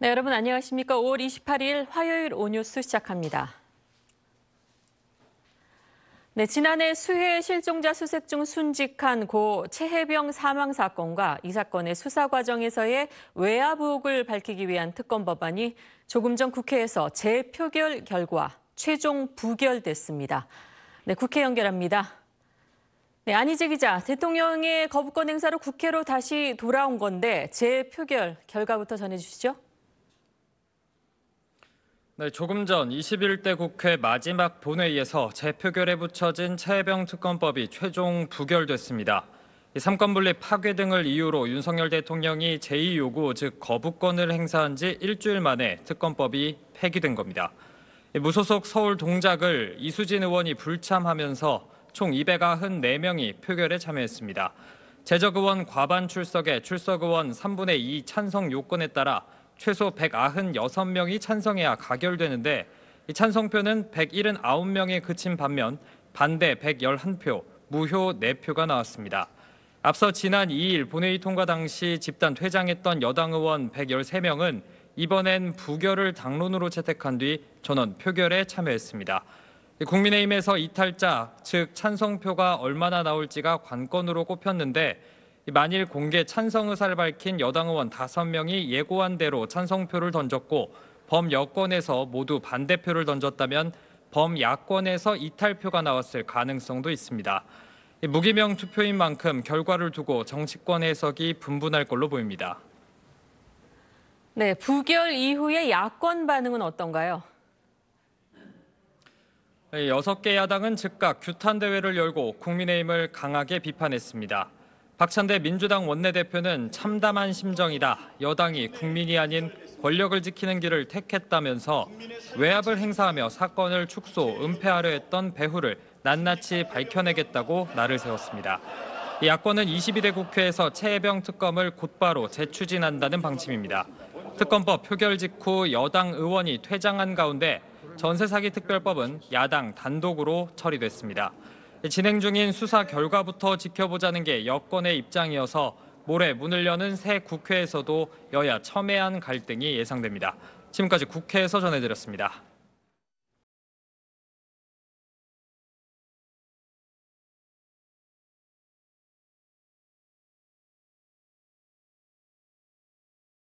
네, 여러분 안녕하십니까. 5월 28일 화요일 오뉴스 시작합니다. 네, 지난해 수해 실종자 수색 중 순직한 고 최혜병 사망 사건과 이 사건의 수사 과정에서의 외압 의혹을 밝히기 위한 특검 법안이 조금 전 국회에서 재표결 결과 최종 부결됐습니다. 네, 국회 연결합니다. 네, 안희재 기자, 대통령의 거부권 행사로 국회로 다시 돌아온 건데 재표결 결과부터 전해주시죠. 네, 조금 전 21대 국회 마지막 본회의에서 재표결에 붙여진 체병 특검법이 최종 부결됐습니다. 삼권분리 파괴 등을 이유로 윤석열 대통령이 제2요구 즉 거부권을 행사한 지 일주일 만에 특검법이 폐기된 겁니다. 무소속 서울 동작을 이수진 의원이 불참하면서 총 294명이 표결에 참여했습니다. 재적 의원 과반 출석에 출석 의원 3분의 2 찬성 요건에 따라 최소 196명이 찬성해야 가결되는데 이 찬성표는 179명에 그친 반면 반대 111표, 무효 4표가 나왔습니다. 앞서 지난 2일 본회의 통과 당시 집단 퇴장했던 여당 의원 113명은 이번엔 부결을 당론으로 채택한 뒤 전원 표결에 참여했습니다. 국민의힘에서 이탈자, 즉 찬성표가 얼마나 나올지가 관건으로 꼽혔는데 만일 공개 찬성 의사를 밝힌 여당 의원 5명이 예고한 대로 찬성표를 던졌고 범 여권에서 모두 반대표를 던졌다면 범 야권에서 이탈표가 나왔을 가능성도 있습니다. 무기명 투표인 만큼 결과를 두고 정치권 해석이 분분할 걸로 보입니다. 네, 부결 이후의 야권 반응은 어떤가요? 여섯 개 야당은 즉각 규탄 대회를 열고 국민의힘을 강하게 비판했습니다. 박찬대 민주당 원내대표는 참담한 심정이다. 여당이 국민이 아닌 권력을 지키는 길을 택했다면서 외압을 행사하며 사건을 축소, 은폐하려 했던 배후를 낱낱이 밝혀내겠다고 날을 세웠습니다. 야권은 22대 국회에서 최혜병 특검을 곧바로 재추진한다는 방침입니다. 특검법 표결 직후 여당 의원이 퇴장한 가운데 전세 사기 특별법은 야당 단독으로 처리됐습니다. 진행 중인 수사 결과부터 지켜보자는 게 여권의 입장이어서 모레 문을 여는 새 국회에서도 여야 첨예한 갈등이 예상됩니다. 지금까지 국회에서 전해드렸습니다.